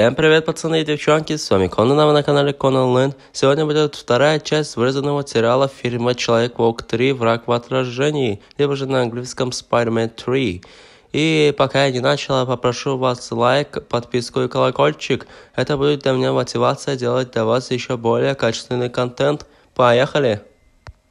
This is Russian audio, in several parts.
Всем привет, пацаны и девчонки, с вами Конан, а вы на канале Конан Лэнд. Сегодня будет вторая часть вырезанного сериала фильма Человек-Волк 3 «Враг в отражении», либо же на английском Spider-Man 3. И пока я не начала, попрошу вас лайк, подписку и колокольчик. Это будет для меня мотивация делать для вас еще более качественный контент. Поехали!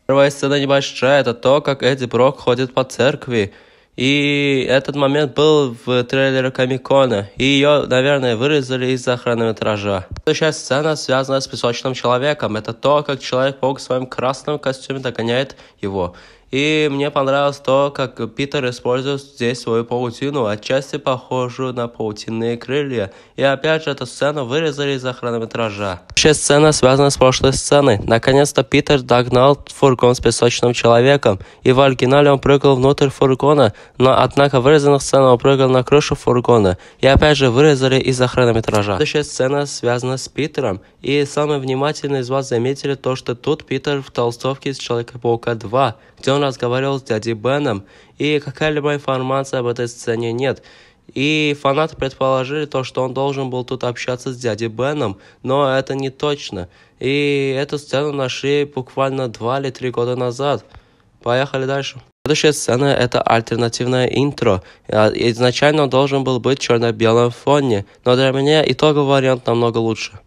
Первая сцена небольшая, это то, как Эдди Брок ходит по церкви. И этот момент был в трейлере Комикона, и ее, наверное, вырезали из-за хронометража. Следующая сцена связана с песочным человеком. Это то, как Человек-паук в своем красном костюме догоняет его. И мне понравилось то, как Питер использует здесь свою паутину, отчасти похожую на паутинные крылья. И опять же, эту сцену вырезали из-за хронометража. Вообще, сцена связана с прошлой сценой. Наконец-то Питер догнал фургон с песочным человеком, и в оригинале он прыгал внутрь фургона, но однако вырезанных сцен он прыгал на крышу фургона, и опять же вырезали из-за хронометража. Следующая сцена связана с Питером, и самые внимательные из вас заметили то, что тут Питер в толстовке из Человека-паука 2, где он он разговаривал с дядей Беном, и какая-либо информация об этой сцене нет. И фанаты предположили то, что он должен был тут общаться с дядей Беном, но это не точно. И эту сцену нашли буквально два или три года назад. Поехали дальше. Следующая сцена – это альтернативное интро. А, изначально он должен был быть черно белым фоне, но для меня итоговый вариант намного лучше.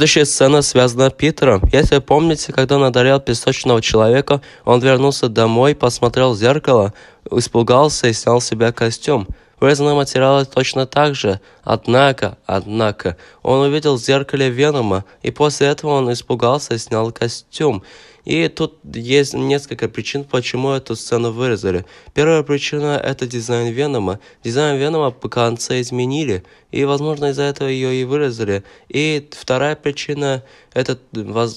Следующая сцена связана с Питером. Если вы помните, когда он одарял песочного человека, он вернулся домой, посмотрел в зеркало, испугался и снял с себя костюм. Вырезаны материалы точно так же. Однако, однако, он увидел в зеркале Венома, и после этого он испугался и снял костюм. И тут есть несколько причин, почему эту сцену вырезали. Первая причина – это дизайн Венома. Дизайн Венома по конце изменили, и, возможно, из-за этого ее и вырезали. И вторая причина – это,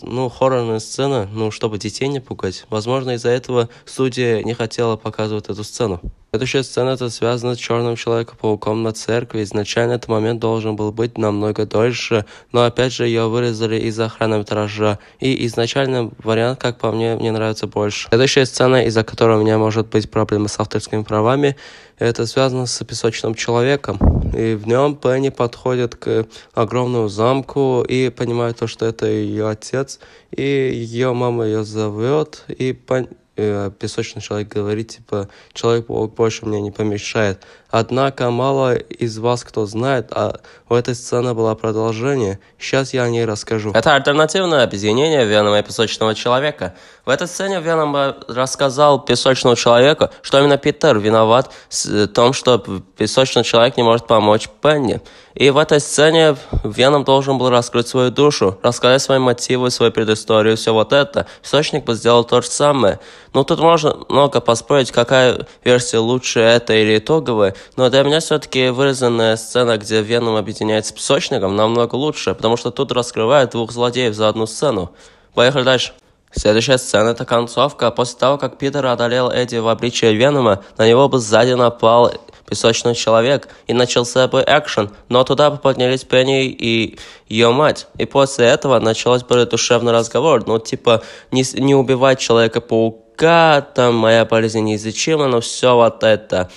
ну, хоррорная сцена, ну, чтобы детей не пугать. Возможно, из-за этого студия не хотела показывать эту сцену. Следующая сцена это связана с черным человеком-пауком на церкви. Изначально этот момент должен был быть намного дольше, но опять же ее вырезали из-за хронометража. И изначально вариант, как по мне, мне нравится больше. Следующая сцена, из-за которой у меня может быть проблемы с авторскими правами, это связано с песочным человеком. И в нем Пенни подходит к огромному замку и понимает то, что это ее отец. И ее мама ее зовет. И Пенни Э, песочный человек говорит, типа, человек больше мне не помешает. Однако мало из вас кто знает, а у этой сцены было продолжение. Сейчас я о ней расскажу. Это альтернативное объединение Венома и Песочного Человека. В этой сцене Веном рассказал Песочному Человеку, что именно Питер виноват э, в том, что Песочный Человек не может помочь Пенни. И в этой сцене Веном должен был раскрыть свою душу, рассказать свои мотивы, свою предысторию, все вот это. Источник бы сделал то же самое. Ну, тут можно много поспорить, какая версия лучше, это или итоговая. Но для меня все-таки вырезанная сцена, где Веном объединяется с Песочником, намного лучше, потому что тут раскрывают двух злодеев за одну сцену. Поехали дальше. Следующая сцена – это концовка. После того, как Питер одолел Эдди в обличье Венома, на него бы сзади напал песочный человек, и начался бы экшен, но туда бы поднялись Пенни и ее мать. И после этого началось бы душевный разговор, ну типа не, не убивать Человека-паука, там моя болезнь неизлечима, но ну, все вот это.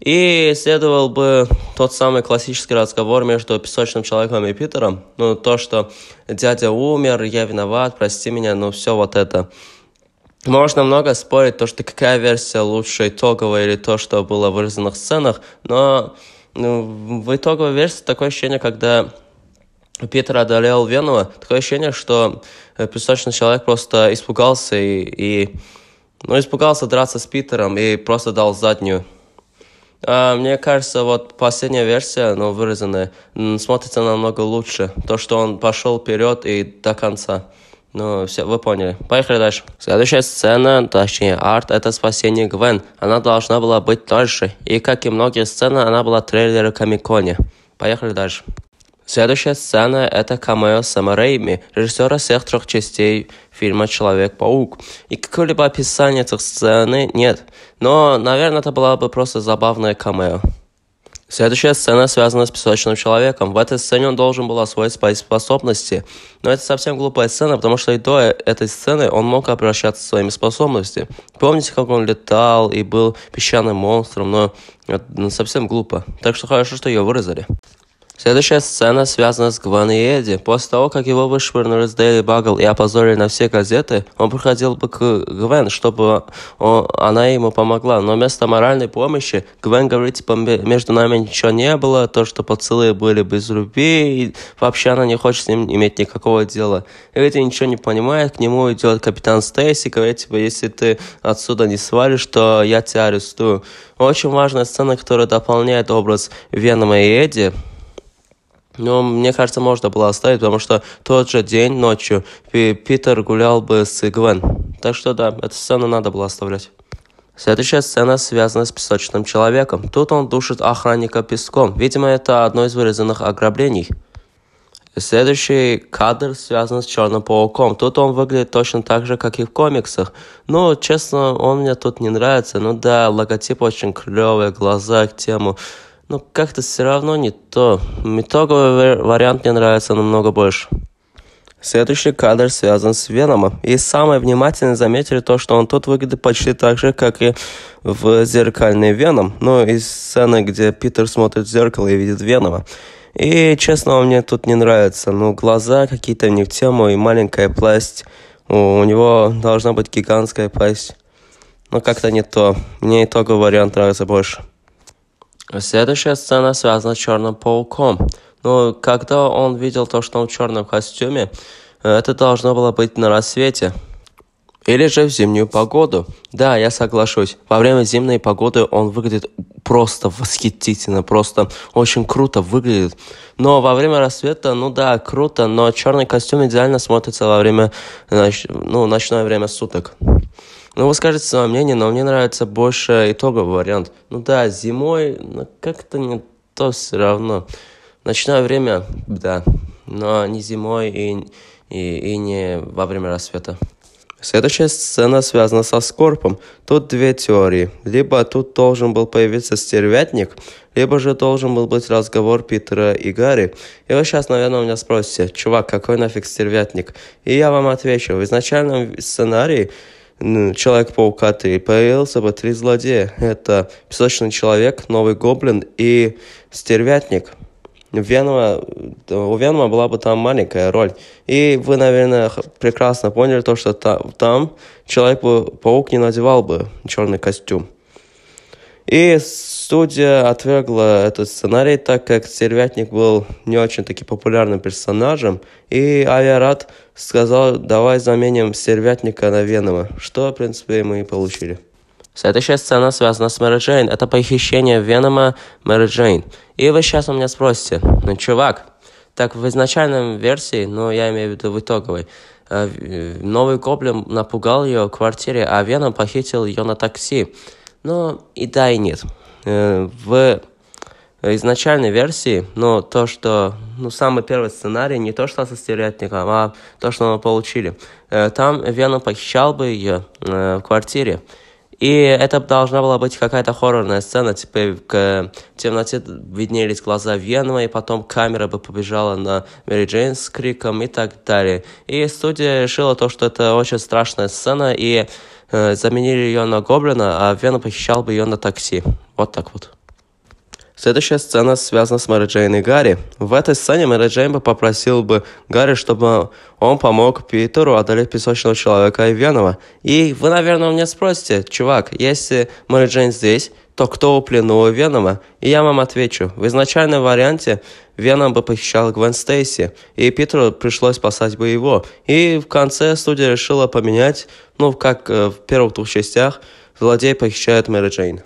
И следовал бы тот самый классический разговор между песочным человеком и Питером. Ну, то, что дядя умер, я виноват, прости меня, ну, все вот это. Можно много спорить, то, что какая версия лучше, итоговая или то, что было в вырезанных сценах, но ну, в итоговой версии такое ощущение, когда Питер одолел Венова, такое ощущение, что э, песочный человек просто испугался и, и ну, испугался драться с Питером и просто дал заднюю. А, мне кажется, вот последняя версия, но ну, вырезанная, смотрится намного лучше. То, что он пошел вперед и до конца. Ну, все, вы поняли. Поехали дальше. Следующая сцена, точнее, арт, это спасение Гвен. Она должна была быть дольше. И, как и многие сцены, она была трейлера Комиконе. Поехали дальше. Следующая сцена – это камео Сэма Рейми, режиссера всех трех частей фильма «Человек-паук». И какое-либо описание этой сцены нет. Но, наверное, это была бы просто забавная камео. Следующая сцена связана с песочным человеком. В этой сцене он должен был освоить свои способности. Но это совсем глупая сцена, потому что и до этой сцены он мог обращаться своими способностями. Помните, как он летал и был песчаным монстром, но это ну, совсем глупо. Так что хорошо, что ее вырезали. Следующая сцена связана с Гвен и Эдди. После того, как его вышвырнули с Дейли Багл и опозорили на все газеты, он приходил бы к Гвен, чтобы он, она ему помогла. Но вместо моральной помощи Гвен говорит, типа, между нами ничего не было, то, что поцелуи были без любви, и вообще она не хочет с ним иметь никакого дела. Эдди ничего не понимает, к нему идет капитан Стейси, говорит, типа, если ты отсюда не свалишь, то я тебя арестую. Очень важная сцена, которая дополняет образ Венома и Эдди. Но мне кажется, можно было оставить, потому что тот же день ночью Питер гулял бы с Гвен. Так что да, эту сцену надо было оставлять. Следующая сцена связана с песочным человеком. Тут он душит охранника песком. Видимо, это одно из вырезанных ограблений. Следующий кадр связан с Черным Пауком. Тут он выглядит точно так же, как и в комиксах. Ну, честно, он мне тут не нравится. Ну да, логотип очень клевый, глаза к тему но как-то все равно не то. Итоговый вариант мне нравится намного больше. Следующий кадр связан с Веномом. И самые внимательные заметили то, что он тут выглядит почти так же, как и в «Зеркальный Веном». Ну, из сцены, где Питер смотрит в зеркало и видит Венома. И, честно, он мне тут не нравится. Ну, глаза какие-то не в тему и маленькая пасть. У него должна быть гигантская пасть. Но как-то не то. Мне итоговый вариант нравится больше. Следующая сцена связана с Черным Пауком. Но когда он видел то, что он в черном костюме, это должно было быть на рассвете. Или же в зимнюю погоду. Да, я соглашусь. Во время зимней погоды он выглядит просто восхитительно, просто очень круто выглядит. Но во время рассвета, ну да, круто, но черный костюм идеально смотрится во время, ну, ночное время суток. Ну, вы скажете свое мнение, но мне нравится больше итоговый вариант. Ну да, зимой, но как-то не то все равно. Ночное время, да, но не зимой и, и, и не во время рассвета. Следующая сцена связана со Скорпом. Тут две теории. Либо тут должен был появиться стервятник, либо же должен был быть разговор Питера и Гарри. И вы сейчас, наверное, у меня спросите, чувак, какой нафиг стервятник? И я вам отвечу, в изначальном сценарии Человек-паука 3. Появился бы три злодея. Это Песочный Человек, Новый Гоблин и Стервятник. Венома, э, у Венома была бы там маленькая роль. И вы, наверное, прекрасно поняли то, что там, там Человек-паук не надевал бы черный костюм. И студия отвергла этот сценарий, так как Серветник был не очень-таки популярным персонажем, и Авиарат сказал, давай заменим Серветника на Венома, что, в принципе, мы и получили. Следующая сцена связана с Мэри Джейн. Это похищение Венома Мэри Джейн. И вы сейчас у меня спросите, ну, чувак, так в изначальной версии, ну, я имею в виду в итоговой, э, э, новый Гоблин напугал ее в квартире, а Веном похитил ее на такси. Но и да, и нет. Э, в изначальной версии, но то, что, ну, самый первый сценарий, не то, что со стервятником, а то, что мы получили. Э, там Веном похищал бы ее э, в квартире. И это должна была быть какая-то хоррорная сцена, типа к темноте виднелись глаза Венома, и потом камера бы побежала на Мэри Джейн с криком и так далее. И студия решила то, что это очень страшная сцена, и Э, заменили ее на гоблина, а Вена похищал бы ее на такси. Вот так вот. Следующая сцена связана с Мэри Джейн и Гарри. В этой сцене Мэри Джейн бы попросил бы Гарри, чтобы он помог Питеру одолеть песочного человека и Венова. И вы, наверное, у меня спросите, чувак, если Мэри Джейн здесь, то кто упленул Венома? И я вам отвечу. В изначальном варианте Веном бы похищал Гвен Стейси, и Питеру пришлось спасать бы его. И в конце студия решила поменять, ну, как э, в первых двух частях, злодей похищает Мэри Джейн.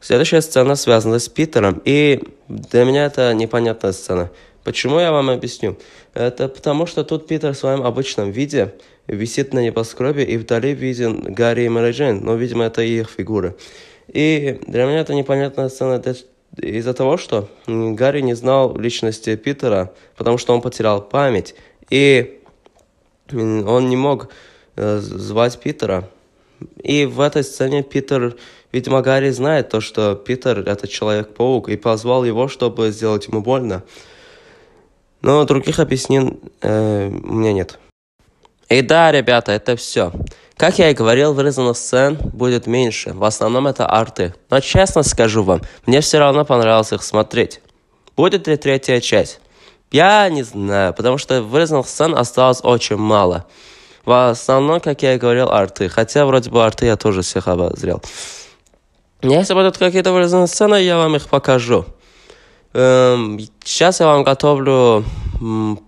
Следующая сцена связана с Питером, и для меня это непонятная сцена. Почему я вам объясню? Это потому, что тут Питер в своем обычном виде висит на небоскребе, и вдали виден Гарри и Мэри Джейн, но, видимо, это и их фигуры. И для меня это непонятная сцена из-за того, что Гарри не знал личности Питера, потому что он потерял память, и он не мог э, звать Питера. И в этой сцене Питер Видимо, Гарри знает то, что Питер — это Человек-паук, и позвал его, чтобы сделать ему больно. Но других объяснений э, у меня нет. И да, ребята, это все. Как я и говорил, вырезанных сцен будет меньше. В основном это арты. Но честно скажу вам, мне все равно понравилось их смотреть. Будет ли третья часть? Я не знаю, потому что вырезанных сцен осталось очень мало. В основном, как я и говорил, арты. Хотя вроде бы арты я тоже всех обозрел. Если будут какие-то вырезанные сцены, я вам их покажу. Эм, сейчас я вам готовлю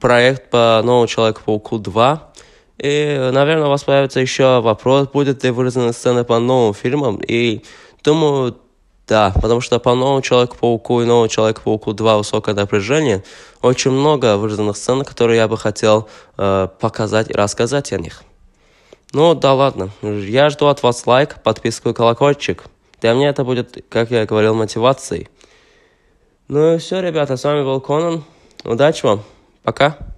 проект по новому Человеку-пауку 2. И, наверное, у вас появится еще вопрос, будет ли вырезаны сцены по новым фильмам. И думаю, да, потому что по новому Человеку-пауку и новому Человеку-пауку 2 высокое напряжение очень много вырезанных сцен, которые я бы хотел э, показать и рассказать о них. Ну да ладно, я жду от вас лайк, подписку и колокольчик. Для меня это будет, как я говорил, мотивацией. Ну и все, ребята, с вами был Конан. Удачи вам. Пока.